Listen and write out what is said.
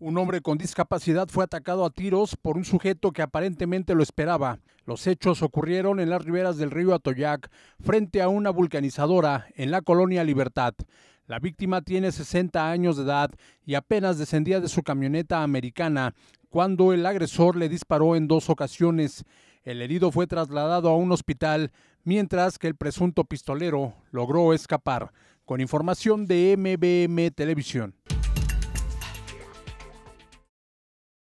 Un hombre con discapacidad fue atacado a tiros por un sujeto que aparentemente lo esperaba. Los hechos ocurrieron en las riberas del río Atoyac, frente a una vulcanizadora en la colonia Libertad. La víctima tiene 60 años de edad y apenas descendía de su camioneta americana cuando el agresor le disparó en dos ocasiones. El herido fue trasladado a un hospital, mientras que el presunto pistolero logró escapar. Con información de MBM Televisión.